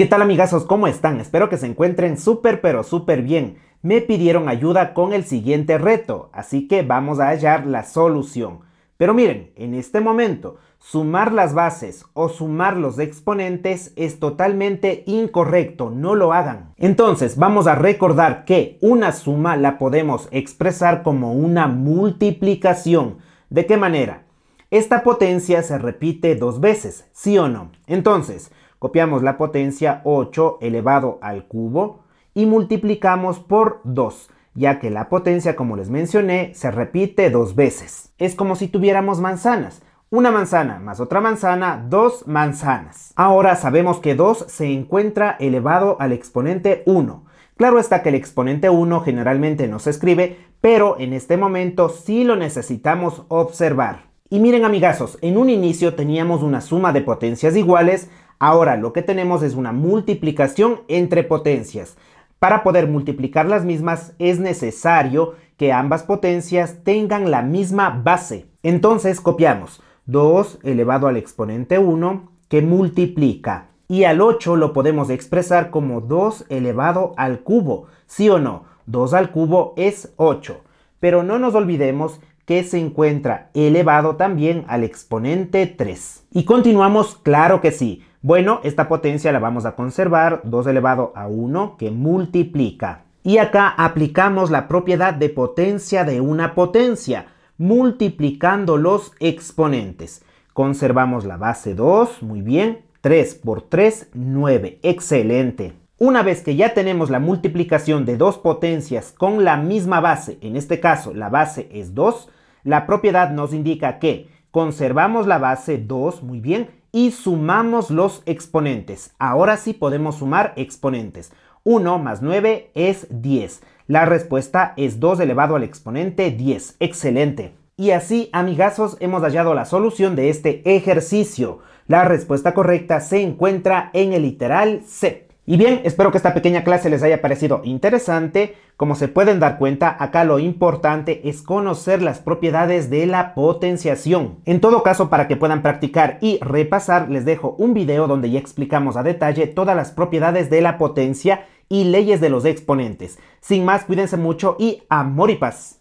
¿Qué tal amigazos? ¿Cómo están? Espero que se encuentren súper pero súper bien. Me pidieron ayuda con el siguiente reto, así que vamos a hallar la solución. Pero miren, en este momento, sumar las bases o sumar los exponentes es totalmente incorrecto, no lo hagan. Entonces, vamos a recordar que una suma la podemos expresar como una multiplicación. ¿De qué manera? Esta potencia se repite dos veces, ¿sí o no? Entonces, copiamos la potencia 8 elevado al cubo y multiplicamos por 2, ya que la potencia, como les mencioné, se repite dos veces. Es como si tuviéramos manzanas. Una manzana más otra manzana, dos manzanas. Ahora sabemos que 2 se encuentra elevado al exponente 1. Claro está que el exponente 1 generalmente no se escribe, pero en este momento sí lo necesitamos observar. Y miren amigazos, en un inicio teníamos una suma de potencias iguales, Ahora lo que tenemos es una multiplicación entre potencias. Para poder multiplicar las mismas es necesario que ambas potencias tengan la misma base. Entonces copiamos 2 elevado al exponente 1 que multiplica. Y al 8 lo podemos expresar como 2 elevado al cubo. ¿Sí o no? 2 al cubo es 8. Pero no nos olvidemos que se encuentra elevado también al exponente 3. Y continuamos, claro que sí. Bueno, esta potencia la vamos a conservar 2 elevado a 1 que multiplica. Y acá aplicamos la propiedad de potencia de una potencia, multiplicando los exponentes. Conservamos la base 2, muy bien, 3 por 3, 9, excelente. Una vez que ya tenemos la multiplicación de dos potencias con la misma base, en este caso la base es 2, la propiedad nos indica que conservamos la base 2, muy bien, y sumamos los exponentes. Ahora sí podemos sumar exponentes. 1 más 9 es 10. La respuesta es 2 elevado al exponente 10. Excelente. Y así, amigazos, hemos hallado la solución de este ejercicio. La respuesta correcta se encuentra en el literal C. Y bien, espero que esta pequeña clase les haya parecido interesante. Como se pueden dar cuenta, acá lo importante es conocer las propiedades de la potenciación. En todo caso, para que puedan practicar y repasar, les dejo un video donde ya explicamos a detalle todas las propiedades de la potencia y leyes de los exponentes. Sin más, cuídense mucho y amor y paz.